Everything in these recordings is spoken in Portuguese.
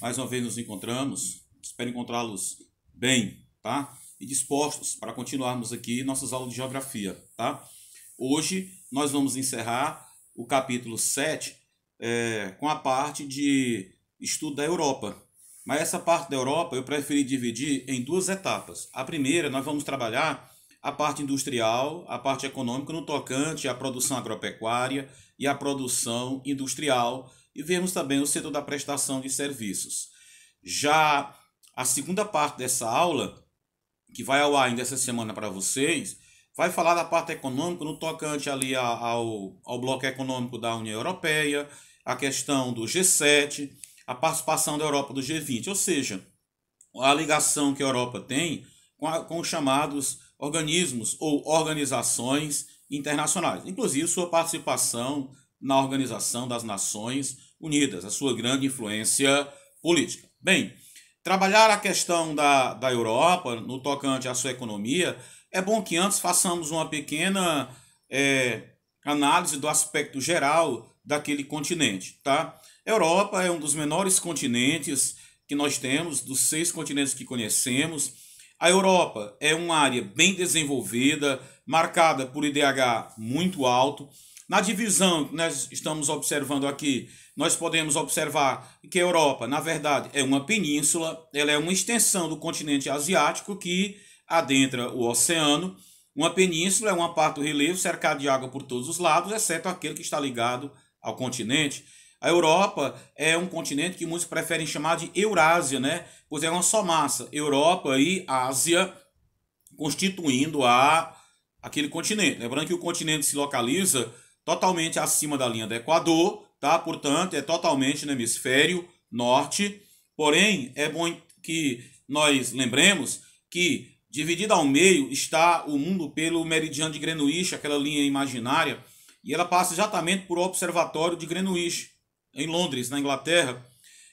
Mais uma vez nos encontramos. Espero encontrá-los bem, tá? E dispostos para continuarmos aqui nossas aulas de geografia, tá? Hoje nós vamos encerrar o capítulo 7 é, com a parte de estudo da Europa. Mas essa parte da Europa eu preferi dividir em duas etapas. A primeira, nós vamos trabalhar a parte industrial, a parte econômica no tocante à produção agropecuária e à produção industrial e vemos também o setor da prestação de serviços. Já a segunda parte dessa aula, que vai ao ar ainda essa semana para vocês, vai falar da parte econômica no tocante ali ao, ao bloco econômico da União Europeia, a questão do G7, a participação da Europa do G20, ou seja, a ligação que a Europa tem com, a, com os chamados organismos ou organizações internacionais, inclusive sua participação na Organização das Nações Unidas, a sua grande influência política. Bem, trabalhar a questão da, da Europa no tocante à sua economia, é bom que antes façamos uma pequena é, análise do aspecto geral daquele continente. Tá? Europa é um dos menores continentes que nós temos, dos seis continentes que conhecemos. A Europa é uma área bem desenvolvida, marcada por IDH muito alto. Na divisão que nós estamos observando aqui, nós podemos observar que a Europa, na verdade, é uma península, ela é uma extensão do continente asiático que adentra o oceano. Uma península é uma parte do relevo cercada de água por todos os lados, exceto aquele que está ligado ao continente. A Europa é um continente que muitos preferem chamar de Eurásia, né? Pois é uma só massa, Europa e Ásia constituindo a aquele continente. Lembrando que o continente se localiza totalmente acima da linha do Equador, tá? Portanto, é totalmente no hemisfério norte. Porém, é bom que nós lembremos que dividida ao meio está o mundo pelo meridiano de Greenwich, aquela linha imaginária, e ela passa exatamente por o observatório de Greenwich, em Londres, na Inglaterra.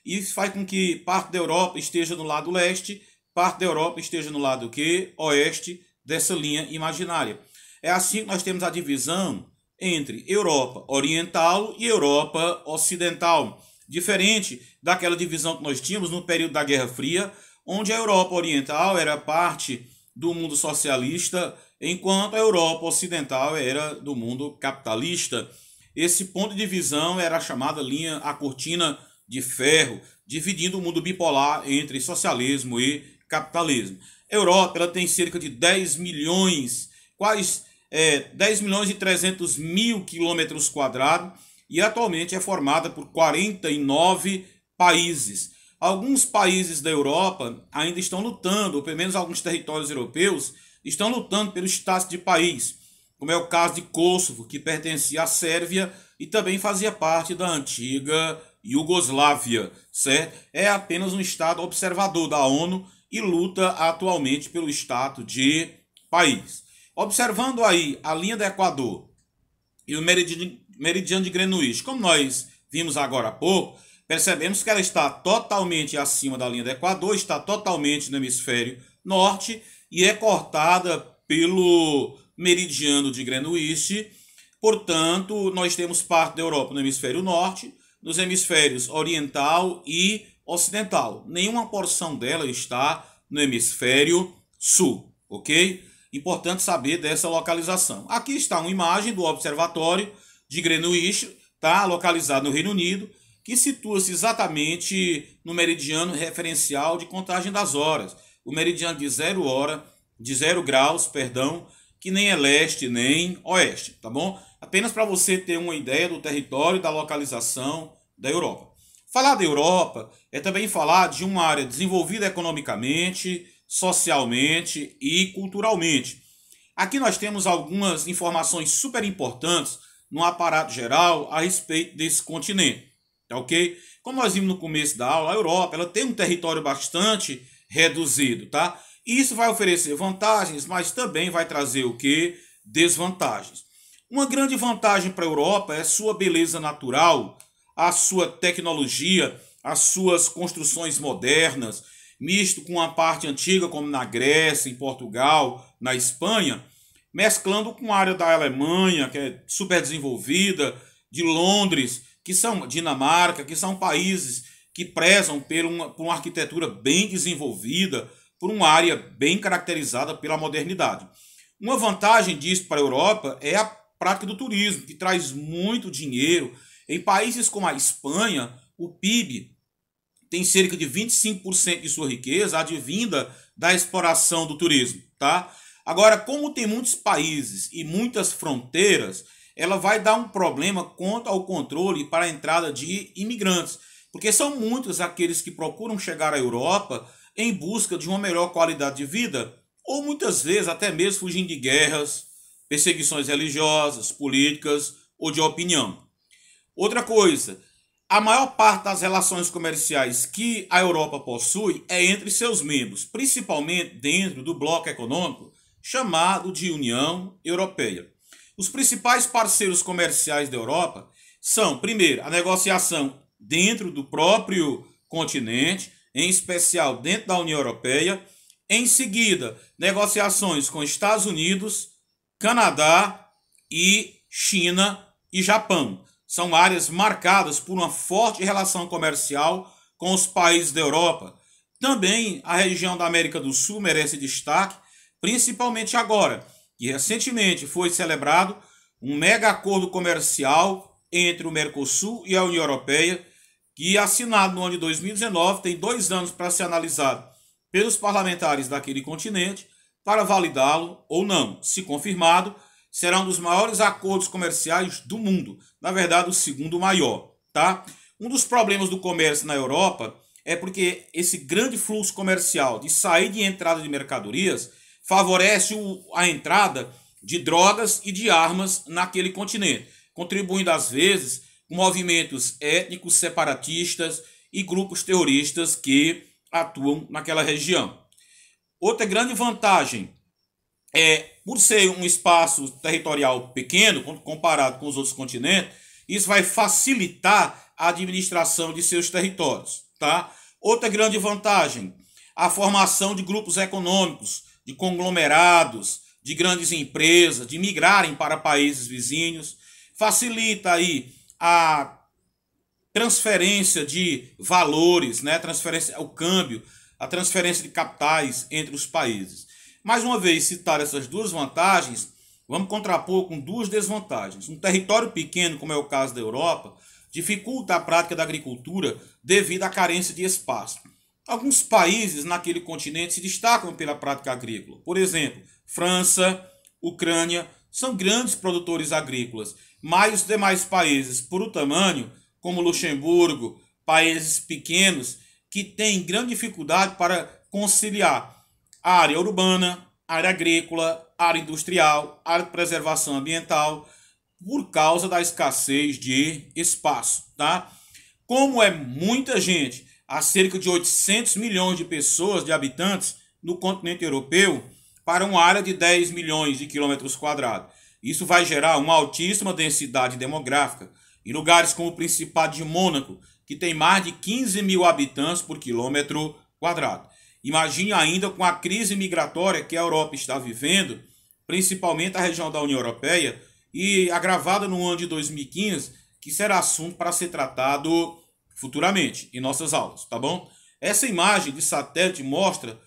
E isso faz com que parte da Europa esteja no lado leste, parte da Europa esteja no lado que oeste dessa linha imaginária. É assim que nós temos a divisão entre Europa Oriental e Europa Ocidental, diferente daquela divisão que nós tínhamos no período da Guerra Fria, onde a Europa Oriental era parte do mundo socialista, enquanto a Europa Ocidental era do mundo capitalista. Esse ponto de divisão era a chamada linha, a cortina de ferro, dividindo o mundo bipolar entre socialismo e capitalismo. A Europa ela tem cerca de 10 milhões, quais é, 10 milhões e 300 mil quilômetros quadrados e atualmente é formada por 49 países. Alguns países da Europa ainda estão lutando, ou pelo menos alguns territórios europeus, estão lutando pelo status de país, como é o caso de Kosovo, que pertencia à Sérvia e também fazia parte da antiga Iugoslávia, certo? É apenas um estado observador da ONU e luta atualmente pelo status de país. Observando aí a linha do Equador e o meridiano de Greenwich, como nós vimos agora há pouco, percebemos que ela está totalmente acima da linha do Equador, está totalmente no hemisfério norte e é cortada pelo meridiano de Greenwich. Portanto, nós temos parte da Europa no hemisfério norte, nos hemisférios oriental e ocidental. Nenhuma porção dela está no hemisfério sul, ok? Importante saber dessa localização. Aqui está uma imagem do observatório de Greenwich, tá? localizado no Reino Unido, que situa-se exatamente no meridiano referencial de contagem das horas, o meridiano de zero hora, de zero graus, perdão, que nem é leste nem oeste, tá bom? Apenas para você ter uma ideia do território e da localização da Europa. Falar da Europa é também falar de uma área desenvolvida economicamente, socialmente e culturalmente. Aqui nós temos algumas informações super importantes no aparato geral a respeito desse continente, tá ok? Como nós vimos no começo da aula, a Europa ela tem um território bastante reduzido, tá? Isso vai oferecer vantagens, mas também vai trazer o que? Desvantagens. Uma grande vantagem para a Europa é sua beleza natural, a sua tecnologia, as suas construções modernas, misto com a parte antiga, como na Grécia, em Portugal, na Espanha, mesclando com a área da Alemanha, que é super desenvolvida, de Londres, que são Dinamarca, que são países que prezam por uma, por uma arquitetura bem desenvolvida, por uma área bem caracterizada pela modernidade. Uma vantagem disso para a Europa é a prática do turismo, que traz muito dinheiro. Em países como a Espanha, o PIB tem cerca de 25% de sua riqueza advinda da exploração do turismo, tá? Agora, como tem muitos países e muitas fronteiras, ela vai dar um problema quanto ao controle para a entrada de imigrantes, porque são muitos aqueles que procuram chegar à Europa em busca de uma melhor qualidade de vida, ou muitas vezes até mesmo fugindo de guerras, perseguições religiosas, políticas ou de opinião. Outra coisa, a maior parte das relações comerciais que a Europa possui é entre seus membros, principalmente dentro do bloco econômico chamado de União Europeia. Os principais parceiros comerciais da Europa são, primeiro, a negociação dentro do próprio continente, em especial dentro da União Europeia, em seguida, negociações com Estados Unidos, Canadá e China e Japão são áreas marcadas por uma forte relação comercial com os países da Europa. Também a região da América do Sul merece destaque, principalmente agora, que recentemente foi celebrado um mega acordo comercial entre o Mercosul e a União Europeia, que assinado no ano de 2019, tem dois anos para ser analisado pelos parlamentares daquele continente para validá-lo ou não. Se confirmado, será um dos maiores acordos comerciais do mundo na verdade o segundo maior, tá? Um dos problemas do comércio na Europa é porque esse grande fluxo comercial de saída e entrada de mercadorias favorece a entrada de drogas e de armas naquele continente, contribuindo às vezes com movimentos étnicos separatistas e grupos terroristas que atuam naquela região. Outra grande vantagem é por ser um espaço territorial pequeno, comparado com os outros continentes, isso vai facilitar a administração de seus territórios. Tá? Outra grande vantagem, a formação de grupos econômicos, de conglomerados, de grandes empresas, de migrarem para países vizinhos, facilita aí a transferência de valores, né? transferência, o câmbio, a transferência de capitais entre os países. Mais uma vez, citar essas duas vantagens, vamos contrapor com duas desvantagens. Um território pequeno, como é o caso da Europa, dificulta a prática da agricultura devido à carência de espaço. Alguns países naquele continente se destacam pela prática agrícola. Por exemplo, França, Ucrânia são grandes produtores agrícolas, mas os demais países, por o tamanho, como Luxemburgo, países pequenos, que têm grande dificuldade para conciliar área urbana, área agrícola, área industrial, área de preservação ambiental, por causa da escassez de espaço, tá? Como é muita gente, há cerca de 800 milhões de pessoas, de habitantes, no continente europeu, para uma área de 10 milhões de quilômetros quadrados. Isso vai gerar uma altíssima densidade demográfica. Em lugares como o Principado de Mônaco, que tem mais de 15 mil habitantes por quilômetro quadrado. Imagine ainda com a crise migratória que a Europa está vivendo, principalmente a região da União Europeia, e agravada no ano de 2015, que será assunto para ser tratado futuramente em nossas aulas, tá bom? Essa imagem de satélite mostra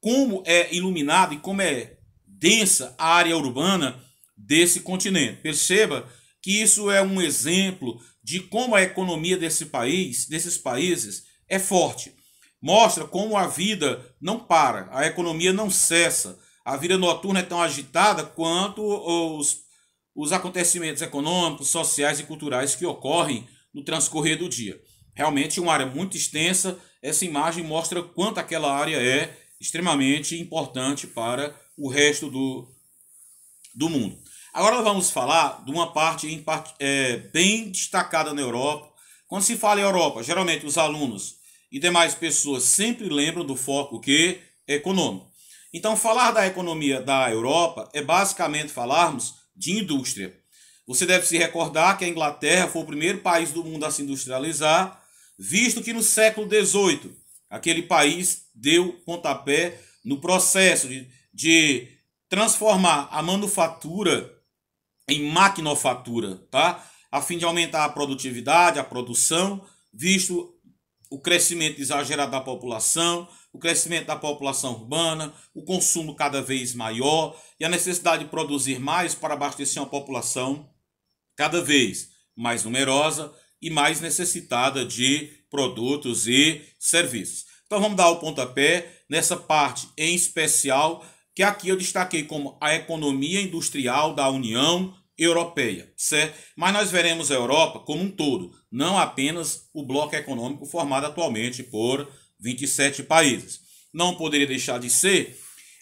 como é iluminada e como é densa a área urbana desse continente. Perceba que isso é um exemplo de como a economia desse país, desses países é forte. Mostra como a vida não para, a economia não cessa. A vida noturna é tão agitada quanto os, os acontecimentos econômicos, sociais e culturais que ocorrem no transcorrer do dia. Realmente, uma área muito extensa. Essa imagem mostra quanto aquela área é extremamente importante para o resto do, do mundo. Agora vamos falar de uma parte em, é, bem destacada na Europa. Quando se fala em Europa, geralmente os alunos e demais pessoas sempre lembram do foco que é econômico. Então, falar da economia da Europa é basicamente falarmos de indústria. Você deve se recordar que a Inglaterra foi o primeiro país do mundo a se industrializar, visto que no século XVIII aquele país deu pontapé no processo de, de transformar a manufatura em maquinofatura, tá? a fim de aumentar a produtividade, a produção, visto o crescimento exagerado da população, o crescimento da população urbana, o consumo cada vez maior e a necessidade de produzir mais para abastecer uma população cada vez mais numerosa e mais necessitada de produtos e serviços. Então vamos dar o pontapé nessa parte em especial que aqui eu destaquei como a economia industrial da União europeia, certo? Mas nós veremos a Europa como um todo, não apenas o bloco econômico formado atualmente por 27 países. Não poderia deixar de ser.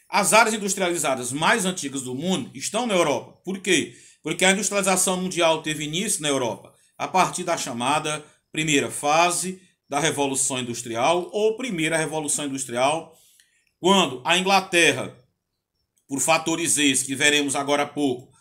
As áreas industrializadas mais antigas do mundo estão na Europa. Por quê? Porque a industrialização mundial teve início na Europa, a partir da chamada primeira fase da Revolução Industrial ou primeira Revolução Industrial, quando a Inglaterra, por fatores esses que veremos agora há pouco,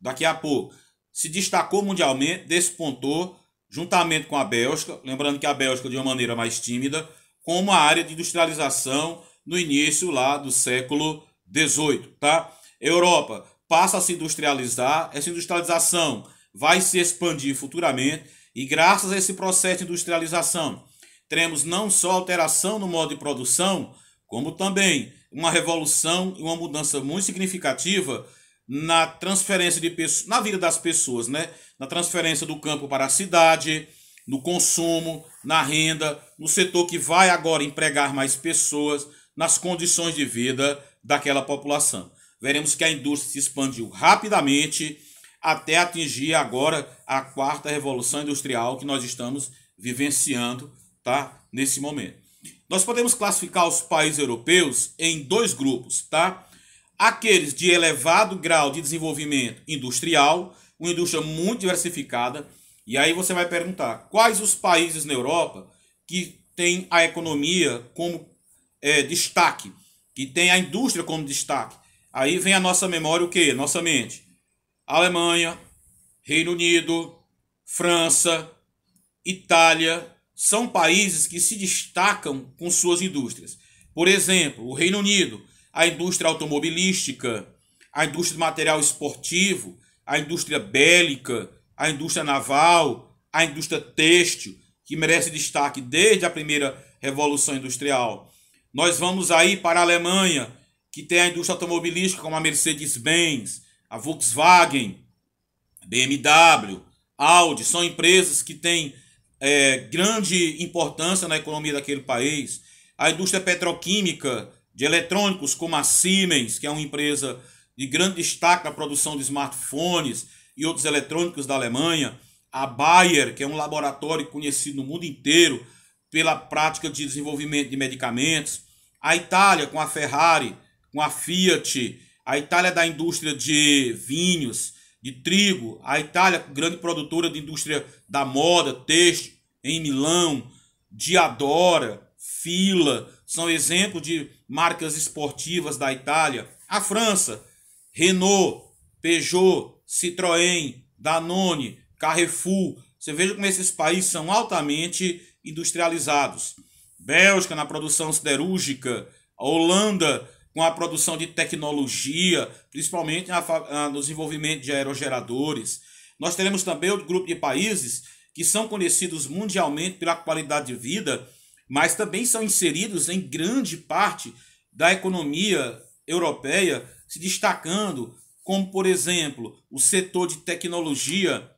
daqui a pouco, se destacou mundialmente, despontou, juntamente com a Bélgica, lembrando que a Bélgica de uma maneira mais tímida, com uma área de industrialização no início lá do século XVIII, tá? Europa passa a se industrializar, essa industrialização vai se expandir futuramente e graças a esse processo de industrialização teremos não só alteração no modo de produção, como também uma revolução e uma mudança muito significativa na transferência de pessoas, na vida das pessoas, né? Na transferência do campo para a cidade, no consumo, na renda, no setor que vai agora empregar mais pessoas, nas condições de vida daquela população. Veremos que a indústria se expandiu rapidamente até atingir agora a quarta revolução industrial que nós estamos vivenciando, tá? Nesse momento. Nós podemos classificar os países europeus em dois grupos, tá? aqueles de elevado grau de desenvolvimento industrial, uma indústria muito diversificada. E aí você vai perguntar quais os países na Europa que têm a economia como é, destaque, que tem a indústria como destaque. Aí vem a nossa memória o quê? Nossa mente. Alemanha, Reino Unido, França, Itália, são países que se destacam com suas indústrias. Por exemplo, o Reino Unido a indústria automobilística, a indústria de material esportivo, a indústria bélica, a indústria naval, a indústria têxtil, que merece destaque desde a primeira revolução industrial. Nós vamos aí para a Alemanha, que tem a indústria automobilística como a Mercedes-Benz, a Volkswagen, BMW, Audi, são empresas que têm é, grande importância na economia daquele país. A indústria petroquímica, de eletrônicos como a Siemens, que é uma empresa de grande destaque na produção de smartphones e outros eletrônicos da Alemanha, a Bayer, que é um laboratório conhecido no mundo inteiro pela prática de desenvolvimento de medicamentos, a Itália com a Ferrari, com a Fiat, a Itália da indústria de vinhos, de trigo, a Itália grande produtora de indústria da moda, texto, em Milão, Diadora, Fila, são exemplos de marcas esportivas da Itália. A França, Renault, Peugeot, Citroën, Danone, Carrefour. Você veja como esses países são altamente industrializados. Bélgica na produção siderúrgica, a Holanda com a produção de tecnologia, principalmente no desenvolvimento de aerogeradores. Nós teremos também o grupo de países que são conhecidos mundialmente pela qualidade de vida mas também são inseridos em grande parte da economia europeia, se destacando, como por exemplo, o setor de tecnologia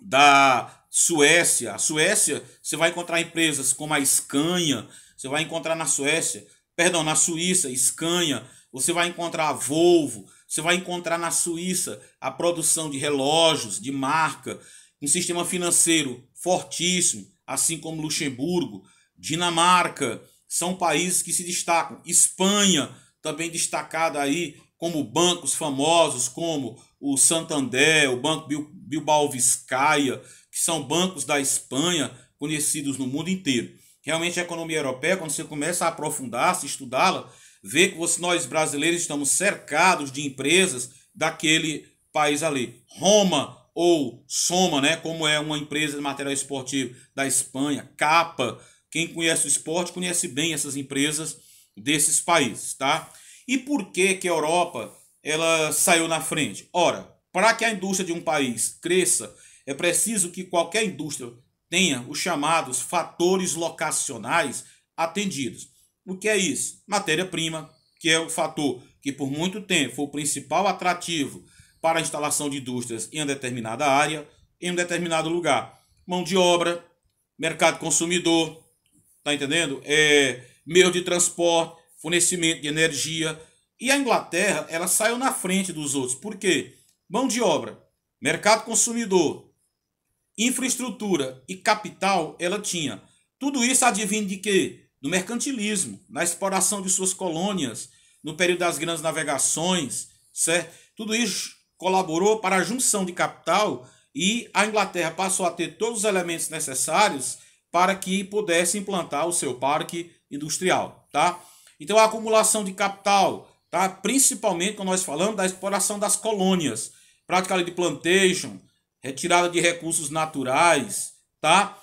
da Suécia. A Suécia, você vai encontrar empresas como a Scania, você vai encontrar na Suécia, perdão, na Suíça, Scania, você vai encontrar a Volvo, você vai encontrar na Suíça a produção de relógios, de marca, um sistema financeiro fortíssimo, assim como Luxemburgo, Dinamarca, são países que se destacam. Espanha, também destacada aí como bancos famosos como o Santander, o Banco Bilbao Vizcaya, que são bancos da Espanha conhecidos no mundo inteiro. Realmente a economia europeia, quando você começa a aprofundar, se estudá-la, vê que você, nós brasileiros estamos cercados de empresas daquele país ali. Roma ou Soma, né, como é uma empresa de material esportivo da Espanha, Capa, quem conhece o esporte conhece bem essas empresas desses países, tá? E por que que a Europa ela saiu na frente? Ora, para que a indústria de um país cresça, é preciso que qualquer indústria tenha os chamados fatores locacionais atendidos. O que é isso? Matéria-prima, que é o fator que por muito tempo foi o principal atrativo para a instalação de indústrias em uma determinada área, em um determinado lugar. Mão de obra, mercado consumidor, tá entendendo? É, meio de transporte, fornecimento de energia. E a Inglaterra, ela saiu na frente dos outros. Por quê? Mão de obra, mercado consumidor, infraestrutura e capital ela tinha. Tudo isso advinha de quê? Do mercantilismo, na exploração de suas colônias, no período das grandes navegações, certo? Tudo isso colaborou para a junção de capital e a Inglaterra passou a ter todos os elementos necessários para que pudesse implantar o seu parque industrial, tá? Então a acumulação de capital, tá? Principalmente quando nós falamos da exploração das colônias, prática de plantation, retirada de recursos naturais, tá?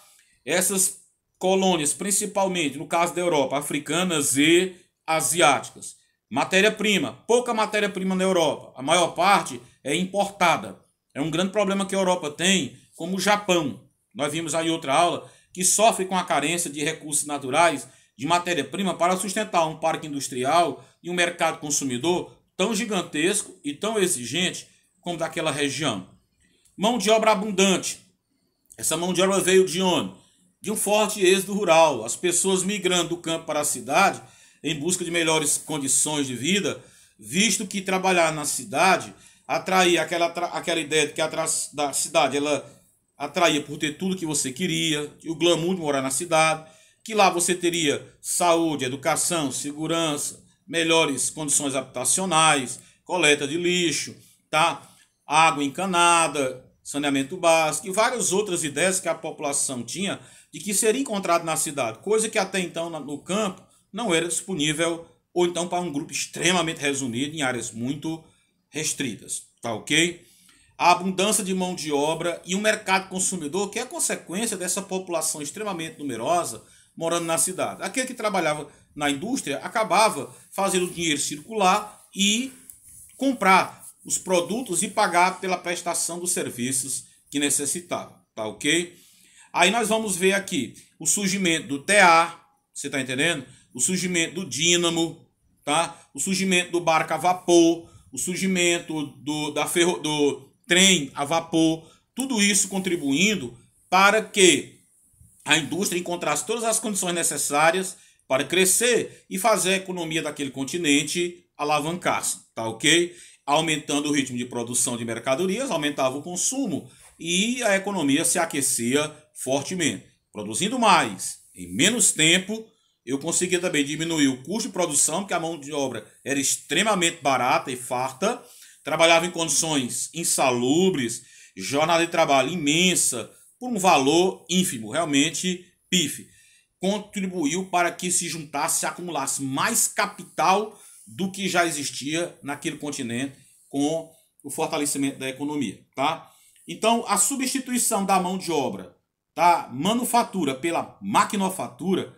Essas colônias, principalmente no caso da Europa, africanas e asiáticas. Matéria-prima, pouca matéria-prima na Europa, a maior parte é importada. É um grande problema que a Europa tem, como o Japão. Nós vimos aí outra aula que sofre com a carência de recursos naturais, de matéria-prima para sustentar um parque industrial e um mercado consumidor tão gigantesco e tão exigente como daquela região. Mão de obra abundante. Essa mão de obra veio de onde? De um forte êxodo rural. As pessoas migrando do campo para a cidade em busca de melhores condições de vida, visto que trabalhar na cidade atrair aquela, aquela ideia de que a, da cidade ela atraía por ter tudo que você queria, o glamour de morar na cidade, que lá você teria saúde, educação, segurança, melhores condições habitacionais, coleta de lixo, tá? água encanada, saneamento básico e várias outras ideias que a população tinha de que seria encontrado na cidade, coisa que até então no campo não era disponível ou então para um grupo extremamente resumido em áreas muito restritas, tá ok? a abundância de mão de obra e um mercado consumidor que é consequência dessa população extremamente numerosa morando na cidade. Aquele que trabalhava na indústria acabava fazendo o dinheiro circular e comprar os produtos e pagar pela prestação dos serviços que necessitava, tá ok? Aí nós vamos ver aqui o surgimento do TA, você tá entendendo? O surgimento do dínamo, tá? O surgimento do barco a vapor, o surgimento do, da ferro, do, trem a vapor, tudo isso contribuindo para que a indústria encontrasse todas as condições necessárias para crescer e fazer a economia daquele continente alavancar-se, tá ok? Aumentando o ritmo de produção de mercadorias, aumentava o consumo e a economia se aquecia fortemente. Produzindo mais em menos tempo, eu conseguia também diminuir o custo de produção, porque a mão de obra era extremamente barata e farta, Trabalhava em condições insalubres, jornada de trabalho imensa, por um valor ínfimo, realmente pife. Contribuiu para que se juntasse, se acumulasse mais capital do que já existia naquele continente com o fortalecimento da economia, tá? Então, a substituição da mão de obra, tá, manufatura pela maquinofatura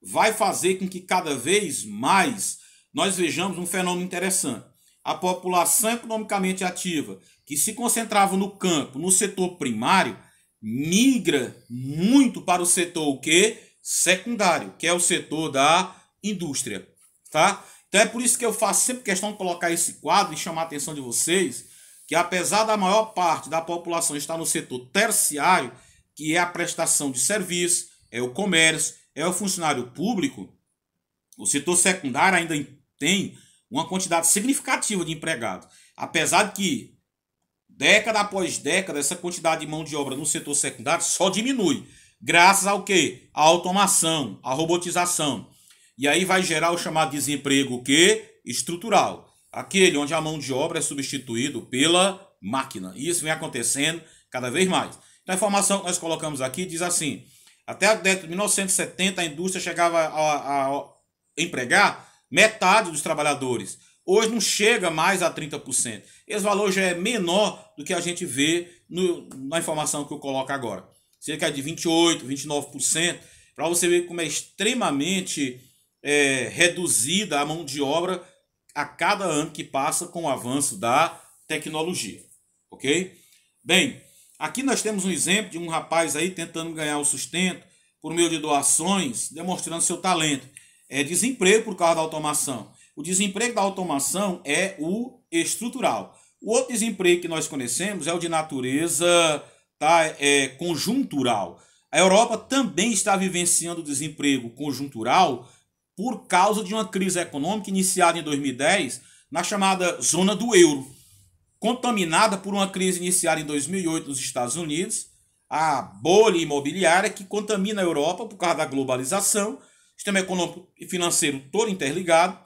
vai fazer com que cada vez mais nós vejamos um fenômeno interessante a população economicamente ativa, que se concentrava no campo, no setor primário, migra muito para o setor o quê? secundário, que é o setor da indústria, tá? Então é por isso que eu faço sempre questão de colocar esse quadro e chamar a atenção de vocês, que apesar da maior parte da população estar no setor terciário, que é a prestação de serviço, é o comércio, é o funcionário público, o setor secundário ainda tem uma quantidade significativa de empregados. Apesar de que, década após década, essa quantidade de mão de obra no setor secundário só diminui. Graças ao quê? A automação, a robotização. E aí vai gerar o chamado desemprego que? Estrutural. Aquele onde a mão de obra é substituída pela máquina. E isso vem acontecendo cada vez mais. Então a informação que nós colocamos aqui diz assim: até a década de 1970 a indústria chegava a, a, a empregar metade dos trabalhadores. Hoje não chega mais a 30%. Esse valor já é menor do que a gente vê no, na informação que eu coloco agora. Cerca de 28%, 29%, para você ver como é extremamente é, reduzida a mão de obra a cada ano que passa com o avanço da tecnologia. Ok? Bem, aqui nós temos um exemplo de um rapaz aí tentando ganhar o sustento por meio de doações, demonstrando seu talento é, desemprego por causa da automação. O desemprego da automação é o estrutural. O outro desemprego que nós conhecemos é o de natureza tá, é, conjuntural. A Europa também está vivenciando desemprego conjuntural por causa de uma crise econômica iniciada em 2010 na chamada zona do euro, contaminada por uma crise iniciada em 2008 nos Estados Unidos, a bolha imobiliária que contamina a Europa por causa da globalização sistema econômico e financeiro todo interligado,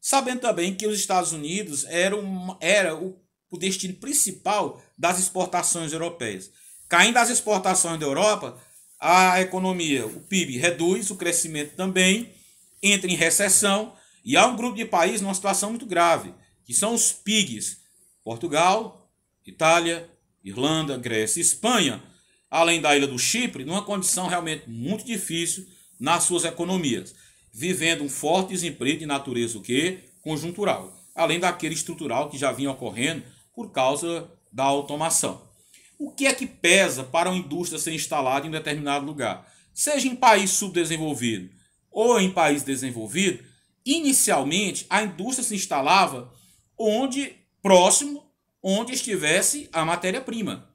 sabendo também que os Estados Unidos era, era o, o destino principal das exportações europeias. Caindo as exportações da Europa, a economia, o PIB reduz, o crescimento também, entra em recessão e há um grupo de países numa situação muito grave, que são os PIGs: Portugal, Itália, Irlanda, Grécia e Espanha, além da ilha do Chipre, numa condição realmente muito difícil nas suas economias, vivendo um forte desemprego de natureza o quê? conjuntural, além daquele estrutural que já vinha ocorrendo por causa da automação. O que é que pesa para uma indústria ser instalada em um determinado lugar? Seja em país subdesenvolvido ou em país desenvolvido, inicialmente a indústria se instalava onde próximo onde estivesse a matéria-prima.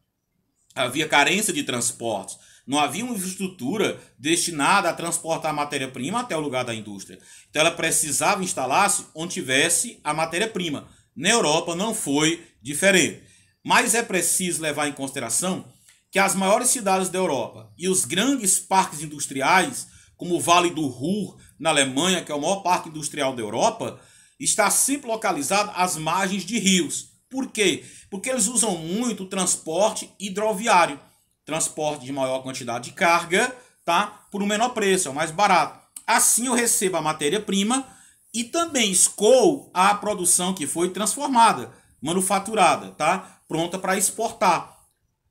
Havia carência de transportes, não havia uma infraestrutura destinada a transportar a matéria-prima até o lugar da indústria. Então ela precisava instalar-se onde tivesse a matéria-prima. Na Europa não foi diferente. Mas é preciso levar em consideração que as maiores cidades da Europa e os grandes parques industriais, como o Vale do Ruhr, na Alemanha, que é o maior parque industrial da Europa, está sempre localizado às margens de rios. Por quê? Porque eles usam muito o transporte hidroviário transporte de maior quantidade de carga, tá? Por um menor preço, é o mais barato. Assim eu recebo a matéria-prima e também escolho a produção que foi transformada, manufaturada, tá? Pronta para exportar.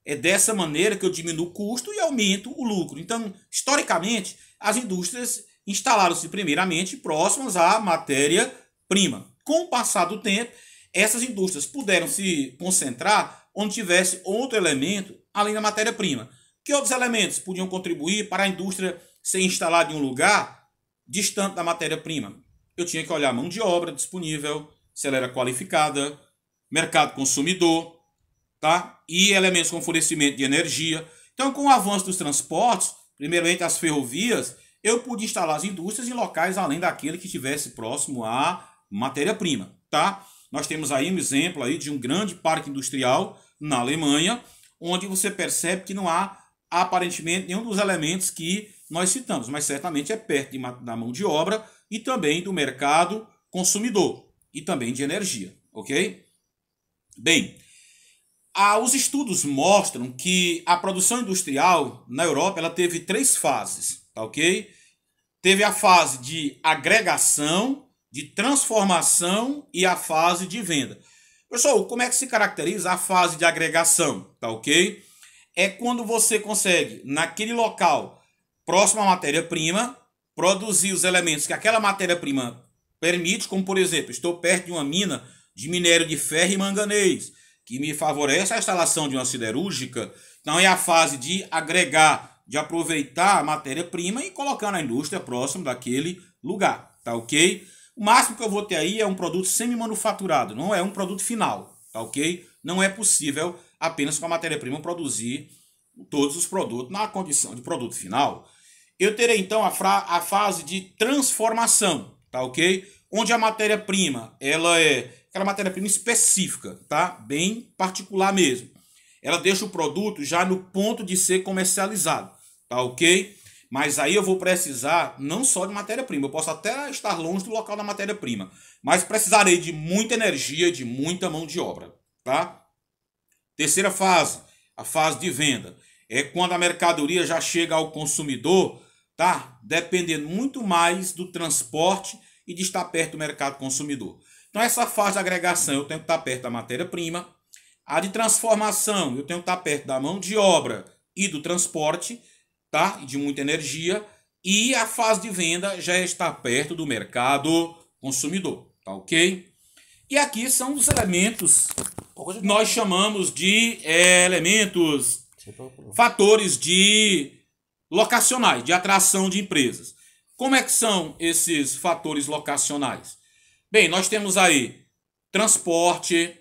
É dessa maneira que eu diminuo o custo e aumento o lucro. Então, historicamente, as indústrias instalaram-se primeiramente próximas à matéria-prima. Com o passar do tempo, essas indústrias puderam se concentrar onde tivesse outro elemento além da matéria-prima. Que outros elementos podiam contribuir para a indústria ser instalada em um lugar distante da matéria-prima? Eu tinha que olhar a mão de obra disponível, se ela era qualificada, mercado consumidor, tá? E elementos como fornecimento de energia. Então, com o avanço dos transportes, primeiramente as ferrovias, eu pude instalar as indústrias em locais além daquele que estivesse próximo à matéria-prima, tá? Nós temos aí um exemplo aí de um grande parque industrial na Alemanha, onde você percebe que não há aparentemente nenhum dos elementos que nós citamos, mas certamente é perto de, da mão de obra e também do mercado consumidor e também de energia, ok? Bem, os estudos mostram que a produção industrial na Europa ela teve três fases, tá ok? Teve a fase de agregação, de transformação e a fase de venda. Pessoal, como é que se caracteriza a fase de agregação? Tá ok? É quando você consegue, naquele local próximo à matéria-prima, produzir os elementos que aquela matéria-prima permite, como por exemplo, estou perto de uma mina de minério de ferro e manganês, que me favorece a instalação de uma siderúrgica. Então é a fase de agregar, de aproveitar a matéria-prima e colocar na indústria próximo daquele lugar, tá ok? O máximo que eu vou ter aí é um produto semi-manufaturado, não é um produto final, tá ok? Não é possível apenas com a matéria-prima produzir todos os produtos na condição de produto final. Eu terei então a, a fase de transformação, tá ok? Onde a matéria-prima, ela é aquela matéria-prima específica, tá? Bem particular mesmo. Ela deixa o produto já no ponto de ser comercializado, tá ok? Mas aí eu vou precisar não só de matéria-prima, eu posso até estar longe do local da matéria-prima, mas precisarei de muita energia, de muita mão de obra, tá? Terceira fase, a fase de venda, é quando a mercadoria já chega ao consumidor, tá? Dependendo muito mais do transporte e de estar perto do mercado consumidor. Então essa fase de agregação, eu tenho que estar perto da matéria-prima, a de transformação, eu tenho que estar perto da mão de obra e do transporte, tá? de muita energia, e a fase de venda já está perto do mercado consumidor, tá ok? E aqui são os elementos, nós chamamos de é, elementos, fatores de locacionais, de atração de empresas. Como é que são esses fatores locacionais? Bem, nós temos aí transporte,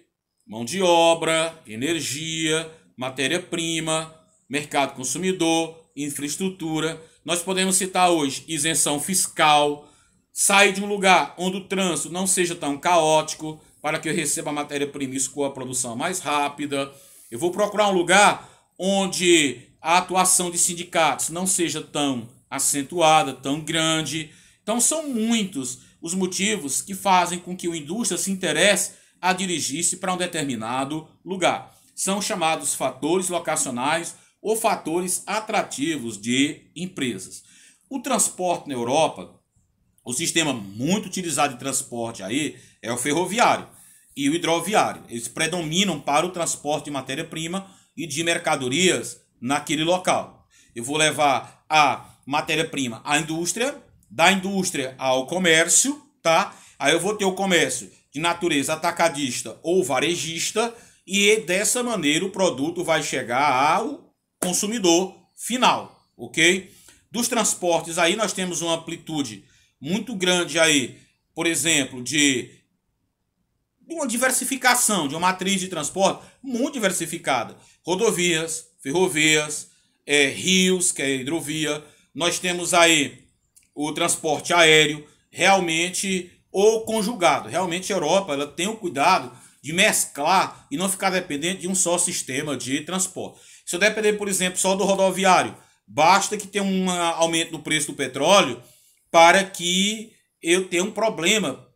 mão de obra, energia, matéria-prima, mercado consumidor, infraestrutura. Nós podemos citar hoje isenção fiscal, sair de um lugar onde o trânsito não seja tão caótico, para que eu receba a matéria-prima e escoa a produção mais rápida. Eu vou procurar um lugar onde a atuação de sindicatos não seja tão acentuada, tão grande. Então, são muitos os motivos que fazem com que a indústria se interesse a dirigir-se para um determinado lugar. São chamados fatores locacionais ou fatores atrativos de empresas. O transporte na Europa, o sistema muito utilizado de transporte aí é o ferroviário e o hidroviário. Eles predominam para o transporte de matéria-prima e de mercadorias naquele local. Eu vou levar a matéria-prima à indústria, da indústria ao comércio, tá? Aí eu vou ter o comércio de natureza atacadista ou varejista e dessa maneira o produto vai chegar ao consumidor final, ok? Dos transportes aí nós temos uma amplitude muito grande aí, por exemplo, de uma diversificação, de uma matriz de transporte muito diversificada. Rodovias, ferrovias, é, rios, que é hidrovia. Nós temos aí o transporte aéreo, realmente, ou conjugado. Realmente a Europa ela tem o cuidado de mesclar e não ficar dependente de um só sistema de transporte. Se eu depender, por exemplo, só do rodoviário, basta que tenha um aumento no preço do petróleo para que eu tenha um problema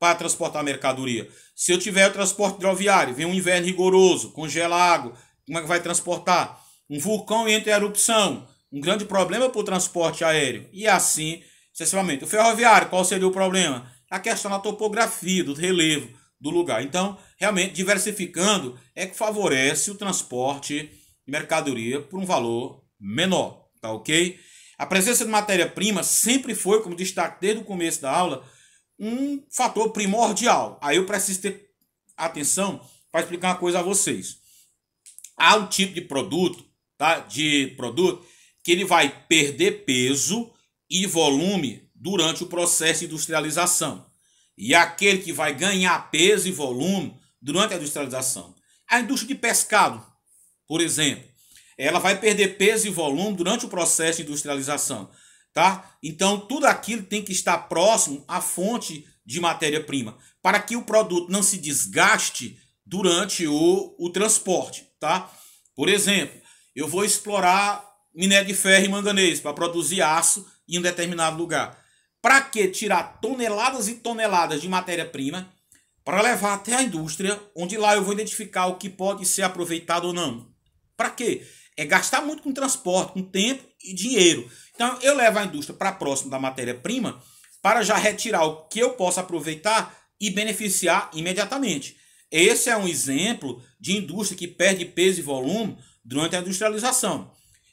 para transportar mercadoria. Se eu tiver o transporte hidroviário, vem um inverno rigoroso, congela água, como é que vai transportar? Um vulcão entra em erupção, um grande problema para o transporte aéreo. E assim, sucessivamente. O ferroviário, qual seria o problema? A questão da topografia, do relevo do lugar. Então, realmente, diversificando é que favorece o transporte mercadoria por um valor menor, tá ok? A presença de matéria-prima sempre foi, como destaque desde o começo da aula, um fator primordial. Aí eu preciso ter atenção para explicar uma coisa a vocês. Há um tipo de produto, tá? De produto que ele vai perder peso e volume durante o processo de industrialização. E é aquele que vai ganhar peso e volume durante a industrialização. A indústria de pescado por exemplo, ela vai perder peso e volume durante o processo de industrialização, tá? Então, tudo aquilo tem que estar próximo à fonte de matéria-prima, para que o produto não se desgaste durante o, o transporte, tá? Por exemplo, eu vou explorar minério de ferro e manganês para produzir aço em um determinado lugar. Para que tirar toneladas e toneladas de matéria-prima para levar até a indústria, onde lá eu vou identificar o que pode ser aproveitado ou não. Para quê? É gastar muito com transporte, com tempo e dinheiro. Então, eu levo a indústria para próximo da matéria-prima para já retirar o que eu possa aproveitar e beneficiar imediatamente. Esse é um exemplo de indústria que perde peso e volume durante a industrialização.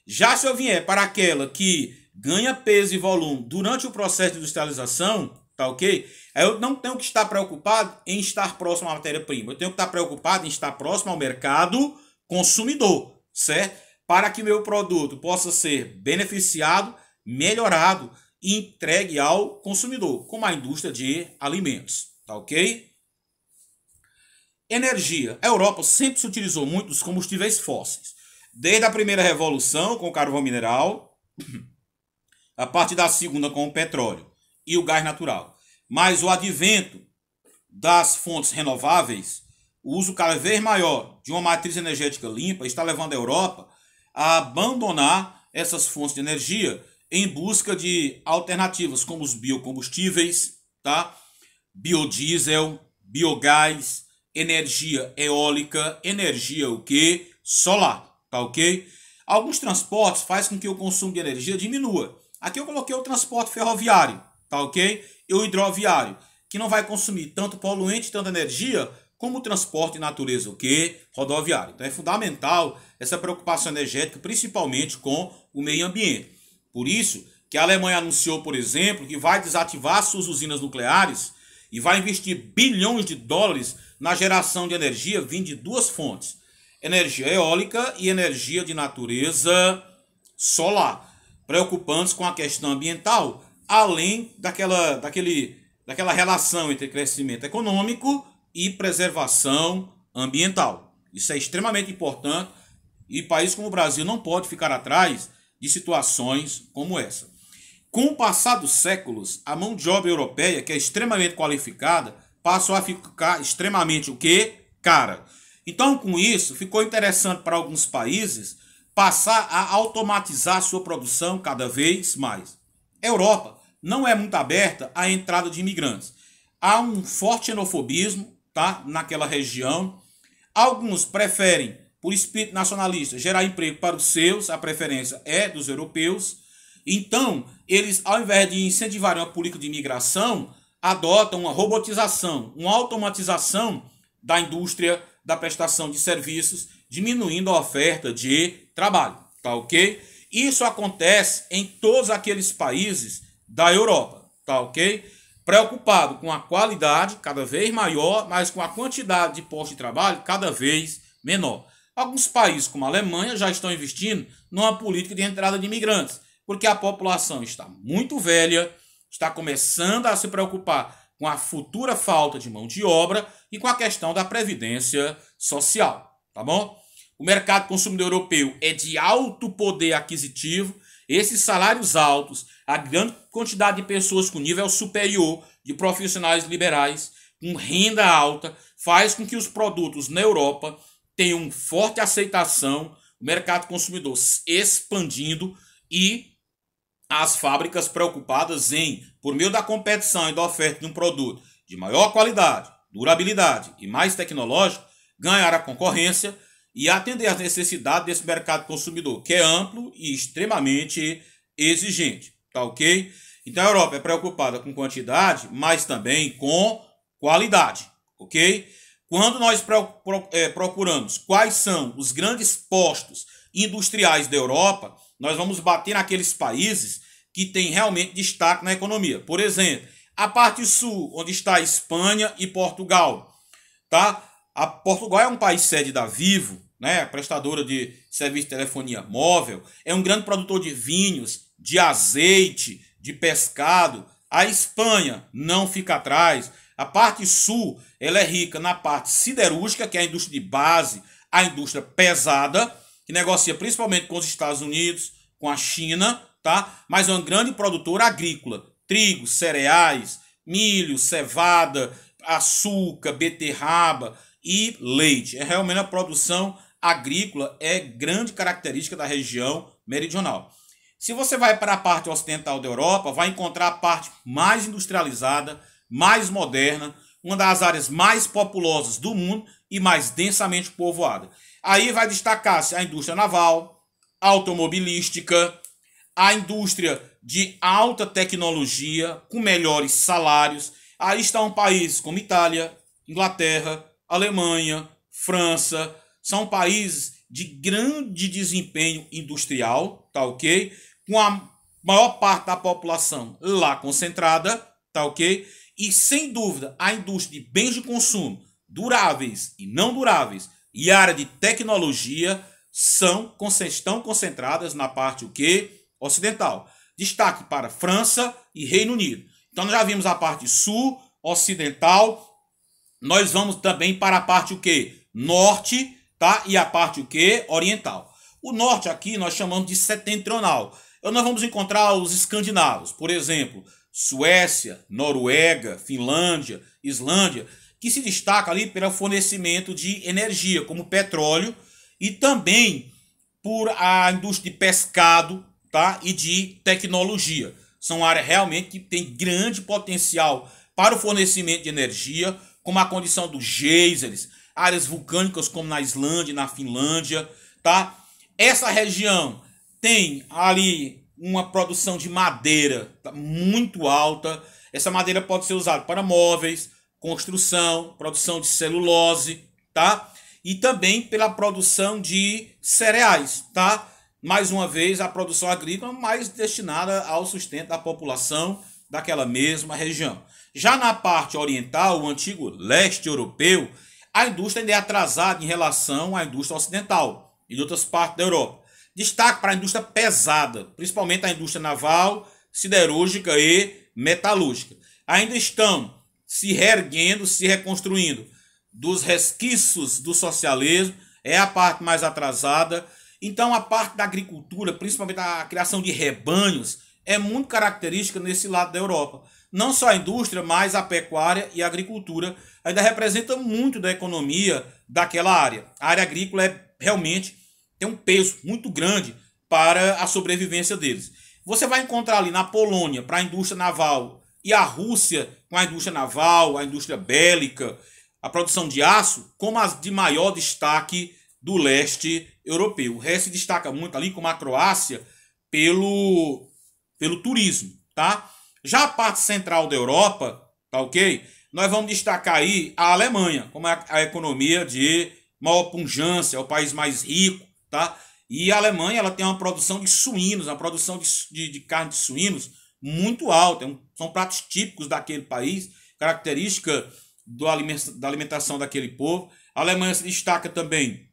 Já se eu vier para aquela que ganha peso e volume durante o processo de industrialização, tá ok? Eu não tenho que estar preocupado em estar próximo à matéria-prima. Eu tenho que estar preocupado em estar próximo ao mercado consumidor certo? Para que meu produto possa ser beneficiado, melhorado e entregue ao consumidor, como a indústria de alimentos, tá ok? Energia. A Europa sempre se utilizou muito dos combustíveis fósseis. Desde a primeira revolução, com o carvão mineral, a partir da segunda, com o petróleo e o gás natural. Mas o advento das fontes renováveis o uso cada vez maior de uma matriz energética limpa está levando a Europa a abandonar essas fontes de energia em busca de alternativas como os biocombustíveis, tá? biodiesel, biogás, energia eólica, energia o quê? Solar, tá ok? Alguns transportes fazem com que o consumo de energia diminua. Aqui eu coloquei o transporte ferroviário, tá ok? E o hidroviário, que não vai consumir tanto poluente, tanta energia, como transporte e natureza o que? Rodoviário. Então é fundamental essa preocupação energética, principalmente com o meio ambiente. Por isso que a Alemanha anunciou, por exemplo, que vai desativar suas usinas nucleares e vai investir bilhões de dólares na geração de energia vindo de duas fontes: energia eólica e energia de natureza solar, preocupando-se com a questão ambiental, além daquela, daquele, daquela relação entre crescimento econômico e preservação ambiental. Isso é extremamente importante e país como o Brasil não pode ficar atrás de situações como essa. Com o passar dos séculos, a mão de obra europeia, que é extremamente qualificada, passou a ficar extremamente o quê? Cara. Então, com isso, ficou interessante para alguns países passar a automatizar sua produção cada vez mais. A Europa não é muito aberta à entrada de imigrantes. Há um forte xenofobismo tá? naquela região. Alguns preferem, por espírito nacionalista, gerar emprego para os seus, a preferência é dos europeus. Então, eles, ao invés de incentivarem uma política de imigração, adotam uma robotização, uma automatização da indústria da prestação de serviços, diminuindo a oferta de trabalho, tá ok? Isso acontece em todos aqueles países da Europa, tá ok? preocupado com a qualidade cada vez maior, mas com a quantidade de postos de trabalho cada vez menor. Alguns países, como a Alemanha, já estão investindo numa política de entrada de imigrantes, porque a população está muito velha, está começando a se preocupar com a futura falta de mão de obra e com a questão da previdência social, tá bom? O mercado consumidor europeu é de alto poder aquisitivo, esses salários altos, a grande quantidade de pessoas com nível superior de profissionais liberais, com renda alta, faz com que os produtos na Europa tenham forte aceitação, o mercado consumidor expandindo e as fábricas preocupadas em, por meio da competição e da oferta de um produto de maior qualidade, durabilidade e mais tecnológico, ganhar a concorrência e atender às necessidades desse mercado consumidor, que é amplo e extremamente exigente. Tá ok? Então a Europa é preocupada com quantidade, mas também com qualidade. Ok? Quando nós é, procuramos quais são os grandes postos industriais da Europa, nós vamos bater naqueles países que têm realmente destaque na economia. Por exemplo, a parte sul, onde está a Espanha e Portugal. Tá? A Portugal é um país sede da Vivo né, prestadora de serviço de telefonia móvel, é um grande produtor de vinhos, de azeite, de pescado. A Espanha não fica atrás. A parte sul ela é rica na parte siderúrgica, que é a indústria de base, a indústria pesada, que negocia principalmente com os Estados Unidos, com a China, tá? mas é um grande produtor agrícola. Trigo, cereais, milho, cevada, açúcar, beterraba e leite. É realmente a produção agrícola é grande característica da região meridional. Se você vai para a parte ocidental da Europa, vai encontrar a parte mais industrializada, mais moderna, uma das áreas mais populosas do mundo e mais densamente povoada. Aí vai destacar-se a indústria naval, automobilística, a indústria de alta tecnologia, com melhores salários. Aí estão países como Itália, Inglaterra, Alemanha, França, são países de grande desempenho industrial, tá ok? Com a maior parte da população lá concentrada, tá ok? E sem dúvida, a indústria de bens de consumo duráveis e não duráveis e a área de tecnologia são estão concentradas na parte o quê? ocidental. Destaque para França e Reino Unido. Então nós já vimos a parte sul, ocidental. Nós vamos também para a parte o quê? norte tá? E a parte o quê? Oriental. O norte aqui nós chamamos de setentrional. Então nós vamos encontrar os escandinavos, por exemplo, Suécia, Noruega, Finlândia, Islândia, que se destaca ali pelo fornecimento de energia, como petróleo, e também por a indústria de pescado, tá? E de tecnologia. São áreas realmente que tem grande potencial para o fornecimento de energia, como a condição dos geysers, áreas vulcânicas como na Islândia, na Finlândia, tá? Essa região tem ali uma produção de madeira tá? muito alta. Essa madeira pode ser usada para móveis, construção, produção de celulose, tá? E também pela produção de cereais, tá? Mais uma vez, a produção agrícola mais destinada ao sustento da população daquela mesma região. Já na parte oriental, o antigo leste europeu, a indústria ainda é atrasada em relação à indústria ocidental e de outras partes da Europa. Destaque para a indústria pesada, principalmente a indústria naval, siderúrgica e metalúrgica. Ainda estão se reerguendo, se reconstruindo dos resquícios do socialismo, é a parte mais atrasada. Então, a parte da agricultura, principalmente a criação de rebanhos, é muito característica nesse lado da Europa não só a indústria, mas a pecuária e a agricultura ainda representa muito da economia daquela área. A área agrícola é realmente tem um peso muito grande para a sobrevivência deles. Você vai encontrar ali na Polônia para a indústria naval e a Rússia com a indústria naval, a indústria bélica, a produção de aço como as de maior destaque do leste europeu. O resto destaca muito ali como a Croácia pelo pelo turismo, tá? Já a parte central da Europa, tá ok? Nós vamos destacar aí a Alemanha, como é a, a economia de maior punjância, é o país mais rico, tá? E a Alemanha ela tem uma produção de suínos, uma produção de, de, de carne de suínos muito alta. É um, são pratos típicos daquele país, característica do da alimentação daquele povo. A Alemanha se destaca também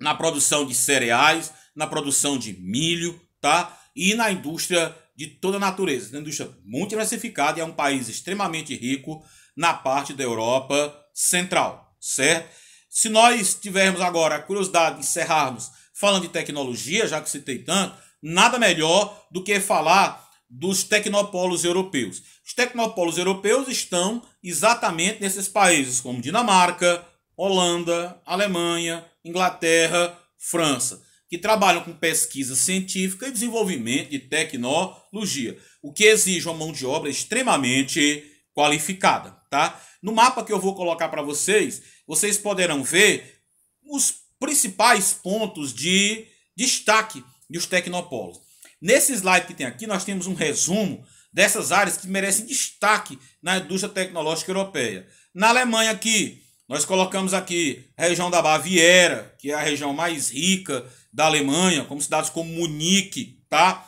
na produção de cereais, na produção de milho, tá? E na indústria de toda a natureza. Uma indústria muito diversificada e é um país extremamente rico na parte da Europa Central, certo? Se nós tivermos agora a curiosidade de encerrarmos falando de tecnologia, já que citei tanto, nada melhor do que falar dos tecnopólos europeus. Os tecnopólos europeus estão exatamente nesses países como Dinamarca, Holanda, Alemanha, Inglaterra, França que trabalham com pesquisa científica e desenvolvimento de tecnologia, o que exige uma mão de obra extremamente qualificada, tá? No mapa que eu vou colocar para vocês, vocês poderão ver os principais pontos de destaque dos tecnopolos. Nesse slide que tem aqui, nós temos um resumo dessas áreas que merecem destaque na indústria tecnológica europeia. Na Alemanha aqui, nós colocamos aqui a região da Baviera, que é a região mais rica da Alemanha, como cidades como Munique, tá?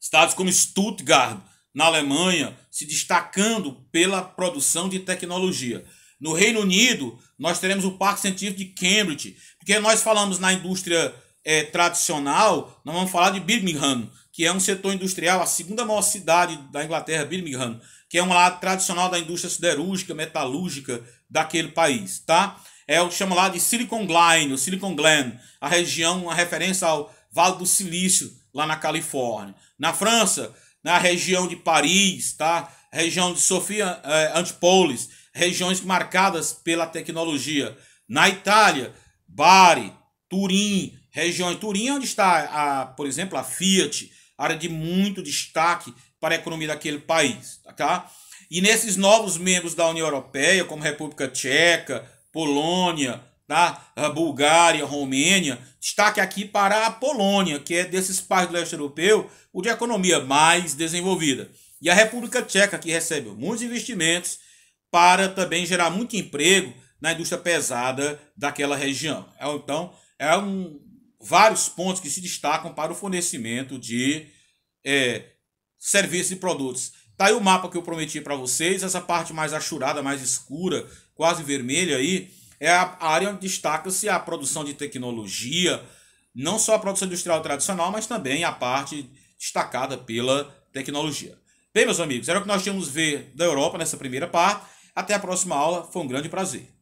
Estados como Stuttgart, na Alemanha, se destacando pela produção de tecnologia. No Reino Unido, nós teremos o Parque Científico de Cambridge, porque nós falamos na indústria é, tradicional, nós vamos falar de Birmingham, que é um setor industrial, a segunda maior cidade da Inglaterra, Birmingham, que é um lado tradicional da indústria siderúrgica, metalúrgica daquele país, tá? é o que chama lá de Silicon Glen, o Silicon Glen, a região, uma referência ao Vale do Silício, lá na Califórnia. Na França, na né, região de Paris, tá? região de Sofia eh, Antipolis, regiões marcadas pela tecnologia. Na Itália, Bari, Turim, região em Turim, onde está, a, por exemplo, a Fiat, área de muito destaque para a economia daquele país. Tá? E nesses novos membros da União Europeia, como República Tcheca, Polônia, tá? A Bulgária, Romênia. Destaque aqui para a Polônia, que é desses países do leste europeu, o de economia mais desenvolvida. E a República Tcheca, que recebe muitos investimentos para também gerar muito emprego na indústria pesada daquela região. É, então, é um, vários pontos que se destacam para o fornecimento de é, serviços e produtos. Tá aí o mapa que eu prometi para vocês, essa parte mais achurada, mais escura, quase vermelha aí, é a área onde destaca-se a produção de tecnologia, não só a produção industrial tradicional, mas também a parte destacada pela tecnologia. Bem, meus amigos, era o que nós tínhamos ver da Europa nessa primeira parte. Até a próxima aula, foi um grande prazer.